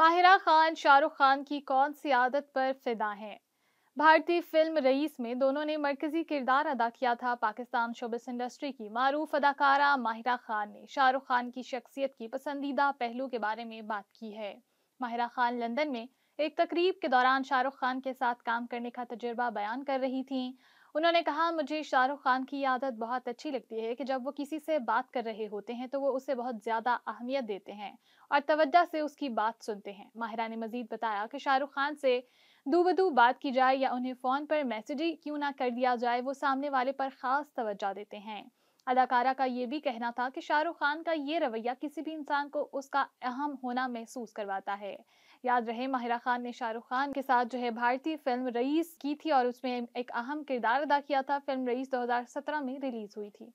माहिरा खान शाहरुख खान की कौन सी आदत पर फिदा हैं भारतीय फिल्म रईस में दोनों ने मरकजी किरदार अदा किया था पाकिस्तान शोबिस इंडस्ट्री की मारूफ अदाकारा माहिरा खान ने शाहरुख खान की शख्सियत की पसंदीदा पहलू के बारे में बात की है माहिरा खान लंदन में एक तकरीब के दौरान शाहरुख खान के साथ काम करने का तजुर्बा बयान कर रही थी उन्होंने कहा मुझे शाहरुख खान की आदत बहुत अच्छी लगती है कि जब वो किसी से बात कर रहे होते हैं तो वो उसे बहुत ज़्यादा अहमियत देते हैं और तवज्जह से उसकी बात सुनते हैं माहिरा ने मजीद बताया कि शाहरुख खान से दूबदू बात की जाए या उन्हें फ़ोन पर मैसेज ही क्यों ना कर दिया जाए वो सामने वाले पर ख़ास तवज्जा देते हैं अदाकारा का ये भी कहना था कि शाहरुख खान का ये रवैया किसी भी इंसान को उसका अहम होना महसूस करवाता है याद रहे माहिरा खान ने शाहरुख खान के साथ जो है भारतीय फिल्म रईस की थी और उसमें एक अहम किरदार अदा किया था फिल्म रईस 2017 में रिलीज हुई थी